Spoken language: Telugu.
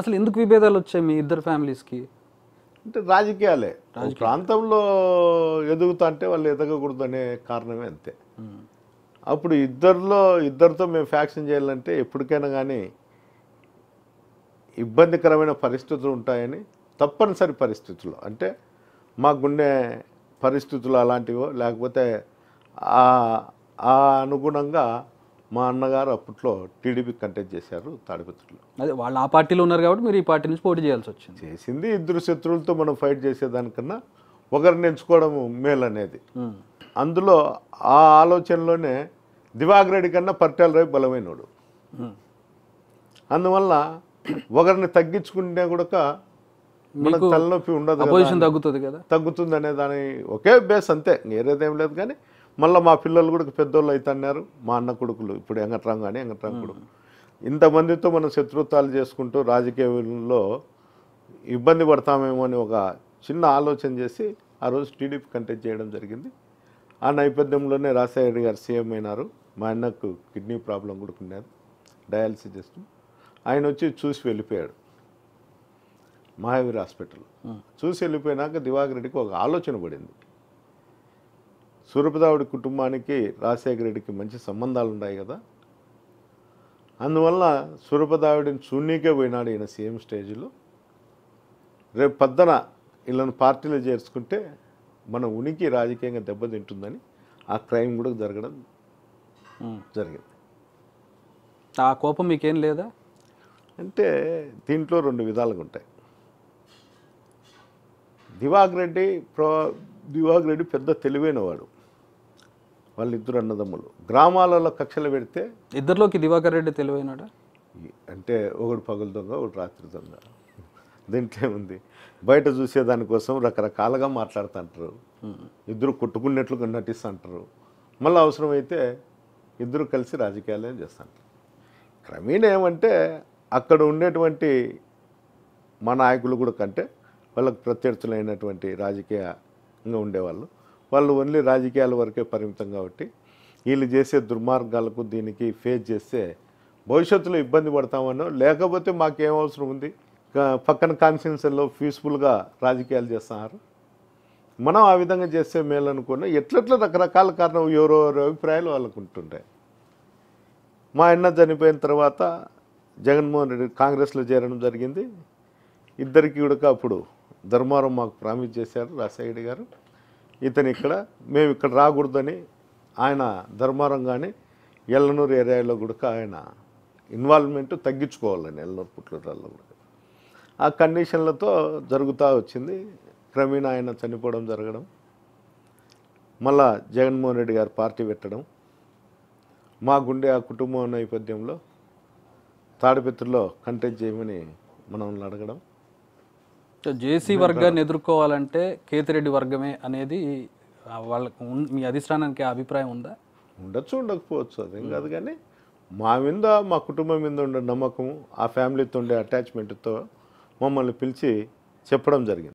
అసలు ఎందుకు విభేదాలు వచ్చాయి మీ ఇద్దరు ఫ్యామిలీస్కి అంటే రాజకీయాలే ప్రాంతంలో ఎదుగుతా అంటే వాళ్ళు ఎదగకూడదు అనే కారణమే అంతే అప్పుడు ఇద్దరిలో ఇద్దరితో మేము ఫ్యాక్షన్ చేయాలంటే ఎప్పటికైనా కానీ ఇబ్బందికరమైన పరిస్థితులు ఉంటాయని తప్పనిసరి పరిస్థితులు అంటే మాకున్నే పరిస్థితులు అలాంటివో లేకపోతే అనుగుణంగా మా అన్నగారు అప్పట్లో టీడీపీ కంటెక్ట్ చేశారు తాడిపత్రులు అదే వాళ్ళు ఆ పార్టీలో ఉన్నారు కాబట్టి మీరు ఈ పార్టీ నుంచి పోటీ చేయాల్సి వచ్చింది చేసింది ఇద్దరు శత్రువులతో మనం ఫైట్ చేసేదానికన్నా ఒకరిని ఎంచుకోవడం మేలు అనేది అందులో ఆ ఆలోచనలోనే దివాగ్రెడ్డి కన్నా పర్టాల రవి బలమైనడు అందువల్ల ఒకరిని తగ్గించుకుంటే కూడా మనకు తలనొప్పి ఉండదు తగ్గుతుంది కదా తగ్గుతుంది అనే దాని ఒకే బేస్ అంతే నేరేదేం లేదు కానీ మళ్ళీ మా పిల్లలు కూడా పెద్దోళ్ళు అవుతున్నారు మా అన్న కొడుకులు ఇప్పుడు ఎంగట్రాం కానీ ఎంగట్రాం కొడుకు ఇంతమందితో మనం శత్రుత్వాలు చేసుకుంటూ రాజకీయంలో ఇబ్బంది పడతామేమో అని ఒక చిన్న ఆలోచన చేసి ఆ రోజు టీడీపీ కంటెక్ట్ చేయడం జరిగింది ఆ నేపథ్యంలోనే రాజశేఖర గారు సీఎం అయినారు మా అన్నకు కిడ్నీ ప్రాబ్లం కూడా ఉన్నారు డయాలసిస్ చేస్తూ ఆయన వచ్చి చూసి వెళ్ళిపోయాడు మహావీర్ హాస్పిటల్ చూసి వెళ్ళిపోయినాక దివాకర్ రెడ్డికి ఒక ఆలోచన పడింది సూర్యప్రతావుడి కుటుంబానికి రాజశేఖర రెడ్డికి మంచి సంబంధాలు ఉన్నాయి కదా అందువల్ల సూర్యప్రతావుడిని చూన్నీకే పోయినాడు ఈయన సీఎం స్టేజ్లో రేపు పద్దన వీళ్ళని పార్టీలో చేర్చుకుంటే మన ఉనికి రాజకీయంగా దెబ్బతింటుందని ఆ క్రైమ్ కూడా జరగడం జరిగింది ఆ కోపం మీకేం లేదా అంటే దీంట్లో రెండు విధాలుగా ఉంటాయి దివాక్ రెడ్డి ప్రో దివాక్ రెడ్డి పెద్ద తెలివైనవాడు వాళ్ళిద్దరు అన్నదమ్ములు గ్రామాలలో కక్షలు పెడితే ఇద్దరిలోకి దివాకర్ రెడ్డి తెలివైనాడా అంటే ఒకడు పగులు దొంగ ఒకటి రాత్రి దొంగ దీంట్లో ఏముంది బయట చూసేదానికోసం రకరకాలుగా మాట్లాడుతుంటారు ఇద్దరు నటిస్తూ నటిస్తుంటారు మళ్ళీ అవసరమైతే ఇద్దరు కలిసి రాజకీయాలే చేస్తుంటారు క్రమేణ ఏమంటే అక్కడ ఉండేటువంటి మా నాయకులు కూడా కంటే వాళ్ళకు ప్రత్యర్థులైనటువంటి రాజకీయంగా ఉండేవాళ్ళు వాళ్ళు ఓన్లీ రాజకీయాల వరకే పరిమితం కాబట్టి వీళ్ళు చేసే దుర్మార్గాలకు దీనికి ఫేస్ చేస్తే భవిష్యత్తులో ఇబ్బంది పడతామని లేకపోతే మాకేం అవసరం ఉంది పక్కన కాన్స్టిట్యున్సీల్లో పీస్ఫుల్గా రాజకీయాలు చేస్తున్నారు మనం ఆ విధంగా చేస్తే మేలు అనుకున్నా ఎట్లట్లా రకరకాల కారణం ఎవరో అభిప్రాయాలు వాళ్ళకు ఉంటుండే మా అన్న చనిపోయిన తర్వాత జగన్మోహన్ రెడ్డి కాంగ్రెస్లో చేరడం జరిగింది ఇద్దరికి కూడా అప్పుడు ధర్మారం మాకు ప్రామిస్ చేశారు రాజశేఖర్ గారు ఇతను ఇక్కడ మేము ఇక్కడ రాకూడదని ఆయన ధర్మారం కానీ ఎల్లనూరు ఏరియాలో కూడా ఆయన ఇన్వాల్వ్మెంట్ తగ్గించుకోవాలని ఎల్లనూరు పుట్లూరాల్లో కూడా ఆ కండిషన్లతో జరుగుతూ వచ్చింది క్రమేణా ఆయన చనిపోవడం జరగడం మళ్ళా జగన్మోహన్ రెడ్డి గారు పార్టీ పెట్టడం మా గుండె ఆ కుటుంబం నేపథ్యంలో తాడిపత్రిలో కంటెంట్ చేయమని మనం అడగడం జేసీ వర్గాన్ని ఎదుర్కోవాలంటే కేతిరెడ్డి వర్గమే అనేది వాళ్ళకు మీ అధిష్టానానికి అభిప్రాయం ఉందా ఉండొచ్చు ఉండకపోవచ్చు అదేం కాదు కానీ మా మీద మా కుటుంబం మీద ఉండే నమ్మకం ఆ ఫ్యామిలీతో ఉండే అటాచ్మెంట్తో మమ్మల్ని పిలిచి చెప్పడం జరిగింది